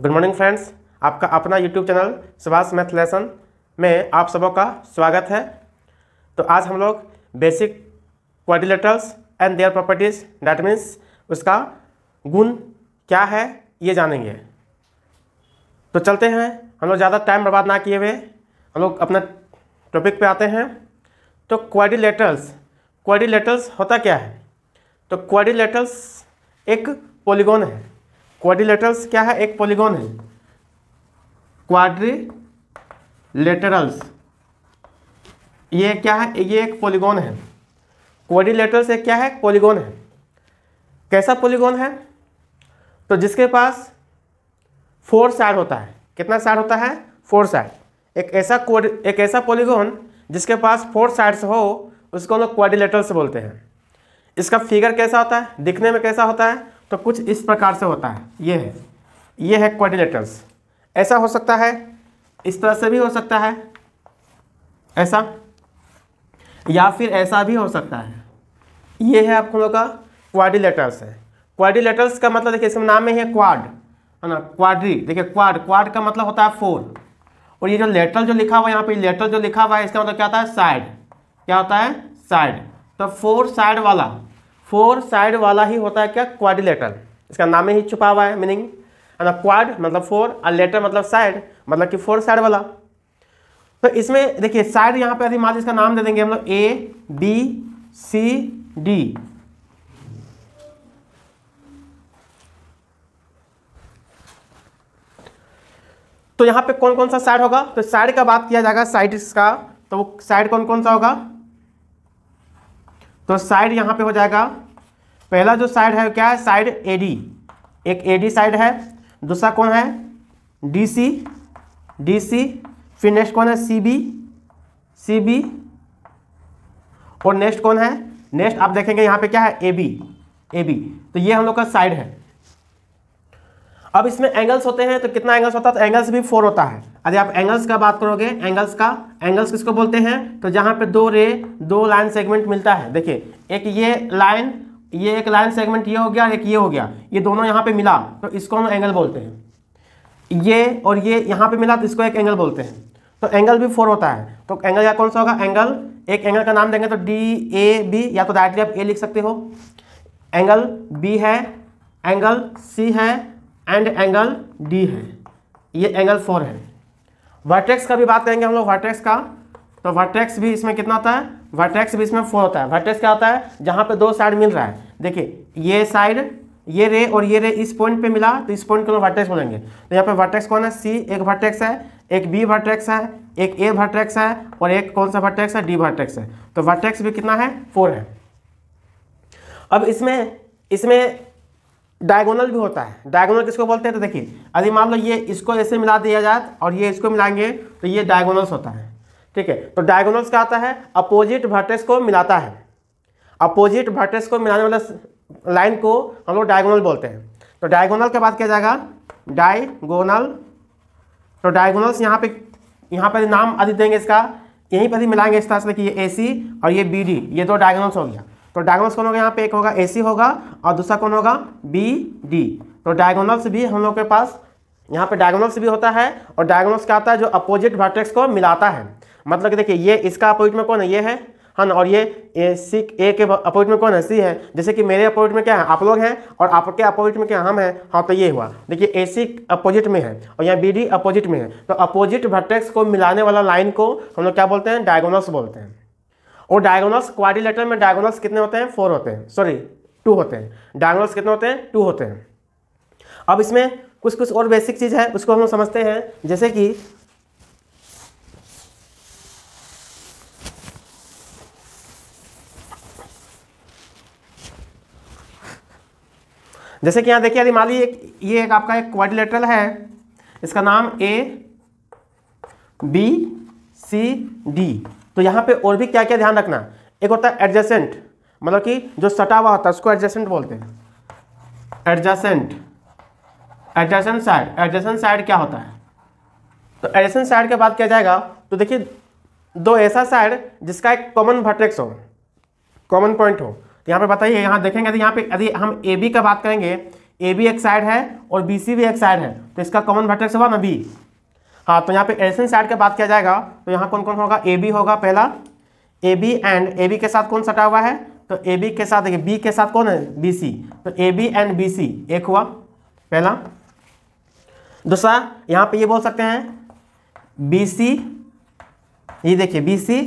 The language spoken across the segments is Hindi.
गुड मॉर्निंग फ्रेंड्स आपका अपना YouTube channel Subhash math lesson में आप सबों का स्वागत है तो आज हम लोग basic quadrilaterals and their properties that means उसका गुण क्या है ये जानेंगे तो चलते हैं हम लोग ज़्यादा टाइम बर्बाद ना किए हुए हम लोग अपना टॉपिक पे आते हैं तो क्वारिलेटर्स क्वारिलेटर्स होता क्या है तो क्वारिलेटर्स एक पोलिगोन है क्वाड्रिलेटरल्स क्या है एक पॉलीगॉन है क्वाड्रिलेटरल्स ये क्या है ये एक पॉलीगॉन है क्वाड्रिलेटरल्स एक क्या है पॉलीगॉन है कैसा पॉलीगॉन है तो जिसके पास फोर साइड होता है कितना साइड होता है फोर साइड एक ऐसा एक ऐसा पॉलीगॉन जिसके पास फोर साइड्स हो उसको हम लोग क्वाड्रिलेटरल्स बोलते हैं इसका फिगर कैसा होता है दिखने में कैसा होता है तो कुछ इस प्रकार से होता है ये है ये है क्वारिलेटर्स ऐसा हो सकता है इस तरह से भी हो सकता है ऐसा या फिर ऐसा भी हो सकता है ये है आप लोगों का क्वारिलेटर्स है क्वारिलेटर्स का मतलब देखिए इसमें नाम में है क्वाड है ना क्वाड्री देखिए क्वाड क्वाड का मतलब होता है फोर और ये जो लेटर जो लिखा हुआ है यहाँ पे लेटर जो लिखा हुआ है इसका मतलब क्या होता है साइड क्या होता है साइड तो फोर साइड वाला फोर साइड वाला ही होता है क्या क्वाडिलेटर इसका नाम ही छुपा हुआ है मीनिंग है ना क्वाड मतलब फोर और लेटर मतलब साइड मतलब कि फोर साइड वाला तो इसमें देखिए साइड यहाँ पे यदि मान इसका नाम दे देंगे हम लोग ए बी सी डी तो यहां पे कौन कौन सा साइड होगा तो साइड का बात किया जाएगा साइड का तो वो साइड कौन कौन सा होगा तो साइड यहाँ पे हो जाएगा पहला जो साइड है क्या है साइड ए डी एक ए डी साइड है दूसरा कौन है डी सी डी सी फिर नेक्स्ट कौन है सी बी सी बी और नेक्स्ट कौन है नेक्स्ट आप देखेंगे यहाँ पे क्या है ए बी ए बी तो ये हम लोग का साइड है अब इसमें एंगल्स होते हैं तो कितना एंगल्स होता है तो एंगल्स भी फोर होता है अरे आप एंगल्स का बात करोगे एंगल्स का एंगल्स किसको बोलते हैं तो जहाँ पे दो रे दो लाइन सेगमेंट मिलता है देखिए एक ये लाइन ये एक लाइन सेगमेंट ये हो गया एक ये हो गया ये दोनों यहाँ पे मिला तो इसको हम एंगल बोलते हैं ये और ये यहाँ पे मिला तो इसको एक एंगल बोलते हैं तो एंगल भी फोर होता है तो एंगल या कौन सा होगा एंगल एक एंगल का नाम देंगे तो डी ए बी या तो डायरेक्टली आप ए लिख सकते हो एंगल बी है एंगल सी है एंड एंगल डी है ये एंगल फोर है वर्टेक्स का भी बात करेंगे हम लोग वर्टेक्स का तो वर्टेक्स भी इसमें कितना होता है वर्टेक्स भी इसमें फोर होता है वर्टेक्स क्या होता है जहाँ पे दो साइड मिल रहा है देखिए ये साइड ये रे और ये रे इस पॉइंट पे मिला तो इस पॉइंट को लोग वर्टेक्स बोलेंगे तो यहाँ पे वर्टेक्स कौन है सी एक वर्टेक्स है एक बी वर्टेक्स है एक ए वर्टेक्स है और एक कौन सा वर्टेक्स है डी वर्टेक्स है तो वर्टेक्स भी कितना है फोर है अब इसमें इसमें डायगोनल भी होता है डायगोनल किसको बोलते हैं तो देखिए यदि मान लो ये इसको ऐसे मिला दिया जाए और ये इसको मिलाएंगे तो ये डायगोनल्स होता है ठीक है तो डायगोनल्स क्या आता है अपोजिट वर्टेक्स को मिलाता है अपोजिट वर्टेक्स को मिलाने वाला लाइन को हम लोग डायगोनल बोलते हैं तो डायगोनल के बाद क्या जाएगा डायगोनल तो डायगोनल्स यहाँ पे यहाँ पर नाम अधिक देंगे इसका यहीं पर ही मिलाएंगे इस तरह से कि ये ए और ये बी ये दो डायगोनल्स हो गया तो डायगोनल्स कौन होगा यहाँ पे एक होगा ए होगा और दूसरा कौन होगा बी डी तो डायगोनल्स भी हम लोग के पास यहाँ पे डायगोनल्स भी होता है और डायगोनल्स क्या आता है जो अपोजिट वर्टेक्स को मिलाता है मतलब कि देखिए ये इसका अपोजिट में कौन है ये है हाँ ना और ये ए सी ए के अपोजिट में कौन है सी है जैसे कि मेरे अपोजिट में क्या है आप लोग हैं और आपके अपोजिट में क्या हम हैं हाँ तो ये हुआ देखिए ए सी अपोजिट में है और यहाँ बी डी अपोजिट में है तो अपोजिट वर्टेक्स को मिलाने वाला लाइन को हम लोग क्या बोलते हैं डायगोनल्स बोलते हैं और डायगोनल्स क्वारी में डायगोनल्स कितने होते हैं फोर होते हैं सॉरी टू होते हैं डायगोनल्स कितने होते हैं टू होते हैं अब इसमें कुछ कुछ और बेसिक चीज़ है उसको हम समझते हैं जैसे कि जैसे कि यहां देखिए यदि मान लीजिए ये एक आपका एक क्वारिलेटरल है इसका नाम ए बी सी डी तो यहाँ पे और भी क्या क्या ध्यान रखना एक होता है एडजेसेंट मतलब कि जो सटा हुआ होता है उसको एडजेसेंट बोलते हैं adjacent adjacent side adjacent side क्या होता है तो एडजेसेंट साइड के बाद क्या जाएगा तो देखिए दो ऐसा साइड जिसका एक कॉमन भट्रेक्स हो कॉमन पॉइंट हो तो यहाँ पर बताइए यहाँ देखेंगे तो यहाँ पे यदि हम ए बी का बात करेंगे ए बी एक साइड है और बी सी भी एक साइड है तो इसका कॉमन भट्रेक्स हुआ ना बी हाँ तो यहाँ पे एडिशन साइड की बात किया जाएगा तो यहाँ कौन कौन होगा ए बी होगा पहला A B and A B के साथ कौन सटा हुआ है तो ए बी के साथ देखिए बी के साथ कौन है बी सी तो A B and B C एक हुआ पहला दूसरा यहाँ पे ये बोल सकते हैं बी सी ये देखिए B C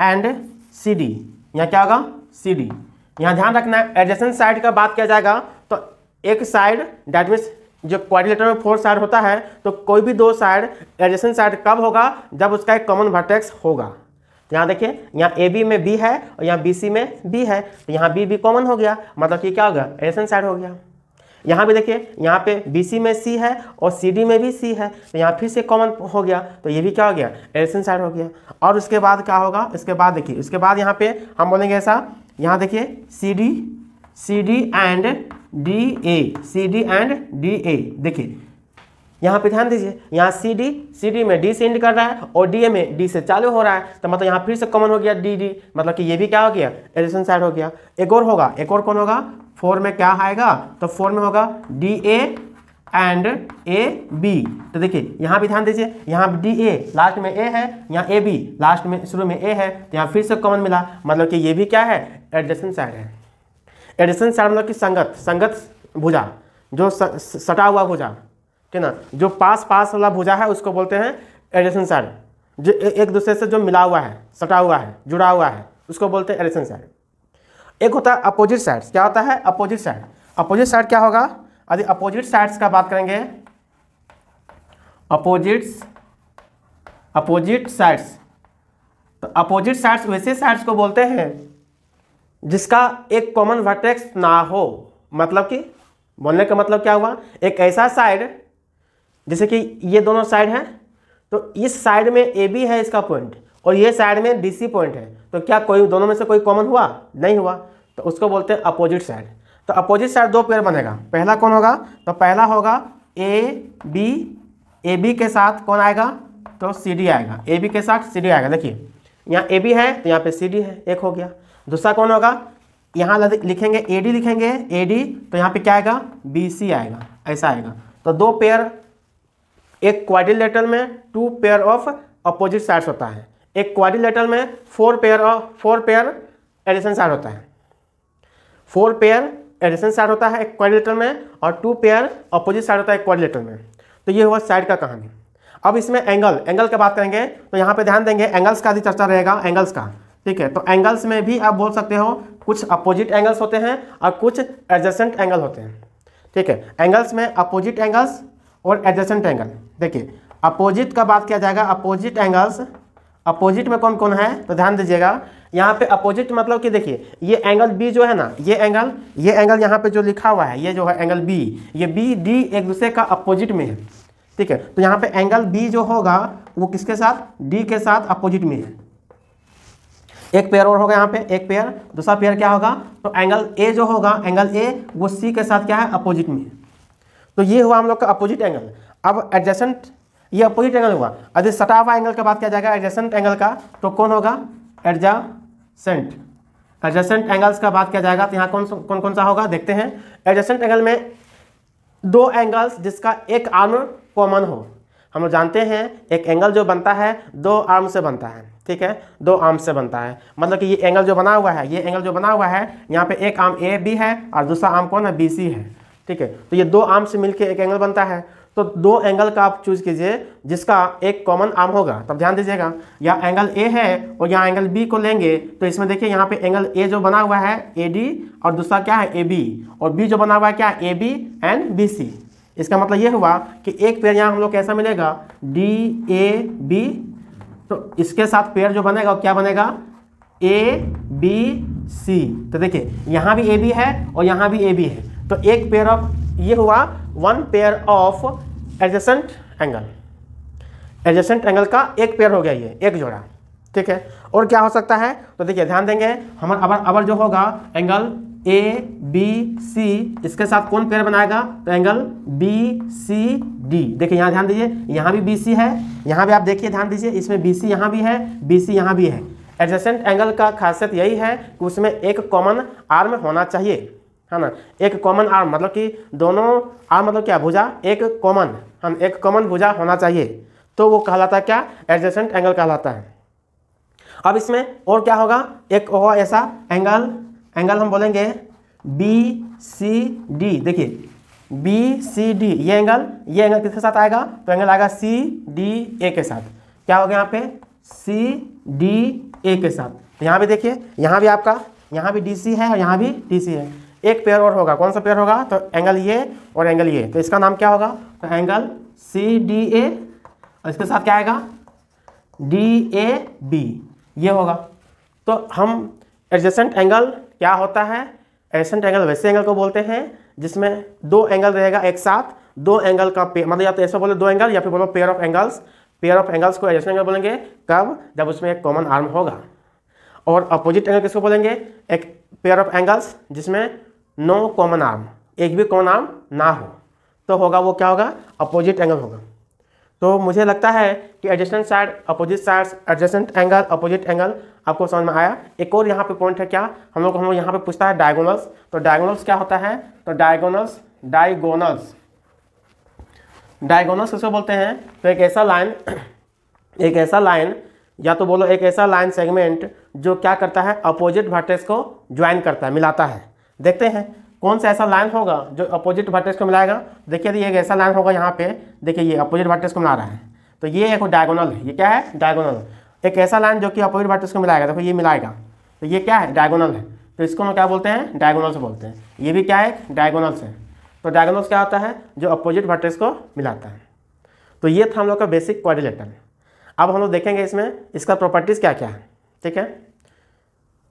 and C D यहाँ क्या होगा सी डी यहाँ ध्यान रखना है एडजेसेंट साइड का बात किया जाएगा तो एक साइड डैट मीन्स जब क्वारिलेटर में फोर साइड होता है तो कोई भी दो साइड एडजेसेंट साइड कब होगा जब उसका एक कॉमन वर्टेक्स होगा तो यहाँ देखिए यहाँ ए बी में बी है और यहाँ बी सी में बी है तो यहाँ बी बी कॉमन हो गया मतलब कि क्या हो गया एडजेसेंट साइड हो गया यहाँ भी देखिए यहाँ पे बी सी में सी है और सी डी में भी सी है तो यहाँ फिर से कॉमन हो गया तो ये भी क्या हो गया एडजेसेंट साइड हो गया और उसके बाद क्या होगा इसके बाद देखिए उसके बाद यहाँ पे हम बोलेंगे ऐसा यहाँ देखिए C D C D and D A C D and D A देखिए यहाँ पे ध्यान दीजिए यहाँ सी डी सी डी में डी से इंड कर रहा है और डी ए में डी से चालू हो रहा है तो मतलब यहाँ फिर से कॉमन हो गया डी डी मतलब कि ये भी क्या हो गया एडिशन साइड हो गया एक और होगा एक और कौन होगा फोर में क्या आएगा तो फोर में होगा D A and A B तो देखिए यहाँ भी ध्यान दीजिए यहाँ डी ए लास्ट में ए है यहाँ ए बी लास्ट में शुरू में ए है तो यहाँ फिर से कॉमन मिला मतलब कि ये भी क्या है एडजस्टन साइड है एडिशन से मतलब कि संगत संगत भुजा जो सटा हुआ भुजा ठीक ना जो पास पास वाला भुजा है उसको बोलते हैं एडिशन साइड जो एक दूसरे से जो मिला हुआ है सटा हुआ है जुड़ा हुआ है उसको बोलते हैं एडिशन साइड एक होता है अपोजिट साइड्स क्या होता है अपोजिट साइड अपोजिट साइड क्या होगा यदि अपोजिट साइड्स का बात करेंगे अपोजिट्स अपोजिट साइड्स तो अपोजिट साइड्स वैसे साइड्स को बोलते हैं जिसका एक कॉमन वर्टेक्स ना हो मतलब कि बोलने का मतलब क्या हुआ एक ऐसा साइड जैसे कि ये दोनों साइड हैं तो इस साइड में ए बी है इसका पॉइंट और ये साइड में डी सी पॉइंट है तो क्या कोई दोनों में से कोई कॉमन हुआ नहीं हुआ तो उसको बोलते हैं अपोजिट साइड तो अपोजिट साइड दो पेयर बनेगा पहला कौन होगा तो पहला होगा ए बी ए बी के साथ कौन आएगा तो सी डी आएगा ए बी के साथ सी डी आएगा देखिए यहाँ ए बी है तो यहाँ पे सी डी है एक हो गया दूसरा कौन होगा यहाँ लिखेंगे ए डी लिखेंगे ए डी तो यहाँ पे क्या आएगा बी सी आएगा ऐसा आएगा तो दो पेयर एक क्वारिलेटर में two pair of opposite sides होता है एक क्वारिलेटर में four pair of four pair addition side होता है फोर पेयर एडिशन साइड होता है एक क्वारिलेटर में और टू पेयर अपोजिट साइड होता है एक क्वारिलेटर में तो ये हुआ साइड का कहानी अब इसमें एंगल एंगल का बात करेंगे तो यहाँ पे ध्यान देंगे एंगल्स का भी चर्चा रहेगा एंगल्स का ठीक है तो एंगल्स में भी आप बोल सकते हो कुछ अपोजिट एंगल्स होते हैं और कुछ एडजस्टेंट एंगल होते हैं ठीक है एंगल्स में अपोजिट एंगल्स और एडजस्टेंट एंगल देखिए अपोजिट का बात किया जाएगा अपोजिट एंगल्स अपोजिट में कौन कौन है तो ध्यान दीजिएगा यहाँ पे अपोजिट मतलब कि देखिए ये एंगल बी जो है ना ये एंगल ये एंगल यहाँ पे जो लिखा हुआ है ये जो है एंगल बी ये बी डी एक दूसरे का अपोजिट में है ठीक है तो यहाँ पे एंगल बी जो होगा वो किसके साथ डी के साथ अपोजिट में है एक पेयर और होगा यहाँ पे एक पेयर दूसरा पेयर क्या होगा तो एंगल ए जो होगा एंगल ए वो सी के साथ क्या है अपोजिट में तो ये हुआ हम लोग का अपोजिट एंगल अब एडजेसेंट ये अपोजिट एंगल हुआ यदि सटा हुआ एंगल का बात किया जाएगा एडजेसेंट एंगल का तो कौन होगा एडजेसेंट एडजेसेंट एंगल्स का बात किया जाएगा तो यहाँ कौन कौन कौन सा होगा देखते हैं एडजेसेंट एंगल में दो एंगल्स जिसका एक आर्म कॉमन हो हम लोग जानते हैं एक एंगल जो बनता है दो आर्म से बनता है ठीक है दो आर्म से बनता है मतलब कि ये एंगल जो बना हुआ है ये एंगल जो बना हुआ है यहाँ पे एक आर्म ए बी है और दूसरा आर्म कौन है बी सी है ठीक है तो ये दो आर्म से मिलके एक एंगल बनता है तो दो एंगल का आप चूज कीजिए जिसका एक कॉमन आर्म होगा तब ध्यान दीजिएगा या एंगल ए है और यहाँ एंगल बी को लेंगे तो इसमें देखिए यहाँ पे एंगल ए जो बना हुआ है ए डी और दूसरा क्या है ए बी और बी जो बना हुआ है क्या A B and B C इसका मतलब ये हुआ कि एक पेयर यहाँ हम लोग कैसा मिलेगा डी ए बी तो इसके साथ पेयर जो बनेगा क्या बनेगा ए बी सी तो देखिए यहाँ भी ए बी है और यहाँ भी ए बी है तो एक पेयर ऑफ ये हुआ one pair of adjacent angle adjacent angle का एक पेयर हो गया ये एक जोड़ा ठीक है और क्या हो सकता है तो देखिए ध्यान देंगे हमारा अबर अबर जो होगा एंगल ए बी सी इसके साथ कौन पेयर बनाएगा तो एंगल बी सी डी देखिए यहाँ ध्यान दीजिए यहाँ भी बी सी है यहाँ भी आप देखिए ध्यान दीजिए इसमें बी सी यहाँ भी है बी सी यहाँ भी है एडजेसेंट एंगल का खासियत यही है कि उसमें एक कॉमन आर्म होना चाहिए है ना एक कॉमन आर्म मतलब कि दोनों आर्म मतलब क्या भुजा एक कॉमन है ना एक कॉमन भुजा होना चाहिए तो वो कहलाता है क्या एडजेसेंट एंगल कहलाता है अब इसमें और क्या होगा एक होगा ऐसा एंगल एंगल हम बोलेंगे बी सी डी देखिए बी सी डी ये एंगल ये एंगल किसके साथ आएगा तो एंगल आएगा सी डी ए के साथ क्या हो गया यहाँ पे सी डी ए के साथ तो यहाँ भी देखिए यहाँ भी आपका यहाँ भी डी सी है और यहाँ भी डी सी है एक पेयर और होगा कौन सा पेयर होगा तो एंगल ये और एंगल ये तो इसका नाम क्या होगा तो एंगल सी डी ए और इसके साथ क्या आएगा डी ए बी ये होगा तो हम एडजेसेंट एंगल क्या होता है एडजेंट एंगल वैसे एंगल को बोलते हैं जिसमें दो एंगल रहेगा एक साथ दो एंगल का पे मतलब या तो ऐसा बोले दो एंगल या फिर बोलो pair of angles pair of angles को एडजेंट एंगल बोलेंगे कब जब उसमें एक कॉमन आर्म होगा और अपोजिट एंगल किसको बोलेंगे एक पेयर ऑफ एंगल्स जिसमें नो कॉमन आर्म एक भी कॉमन आर्म ना हो तो होगा वो क्या होगा अपोजिट एंगल होगा तो मुझे लगता है कि adjacent side opposite side adjacent angle opposite angle आपको समझ में आया एक और यहाँ पे पॉइंट है क्या हम लोग हम लोग यहाँ पे पूछता है डायगोनल्स तो डायगोनल्स क्या होता है तो डायगोनल्स डायगोनल्स डायगोनल्स किसको बोलते हैं तो एक ऐसा लाइन एक ऐसा लाइन या तो बोलो एक ऐसा लाइन सेगमेंट जो क्या करता है अपोजिट वर्टेक्स को ज्वाइन करता है मिलाता है देखते हैं कौन सा ऐसा लाइन होगा जो अपोजिट वर्टेज को मिलाएगा देखिए यदि एक ऐसा लाइन होगा यहाँ पे देखिए ये अपोजिट वर्टेज को मिला रहा है तो ये एक डायगोनल है ये क्या है डायगोनल एक ऐसा लाइन जो कि अपोजिट वर्टेज को मिलाएगा देखो ये मिलाएगा तो ये क्या है डायगोनल है तो इसको हम क्या बोलते हैं डायगोनल से बोलते हैं ये भी क्या है डायगोनल से तो डायगोनल क्या होता है जो अपोजिट वर्टेज को मिलाता है तो ये था हम लोग का बेसिक क्वारिलेटर अब हम लोग देखेंगे इसमें इसका प्रॉपर्टीज़ क्या क्या है ठीक है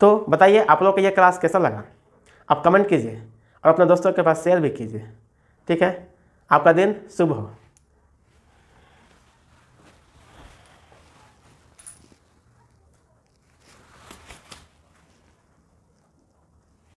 तो बताइए आप लोग का ये क्लास कैसा लगा आप कमेंट कीजिए और अपने दोस्तों के पास शेयर भी कीजिए ठीक है आपका दिन शुभ हो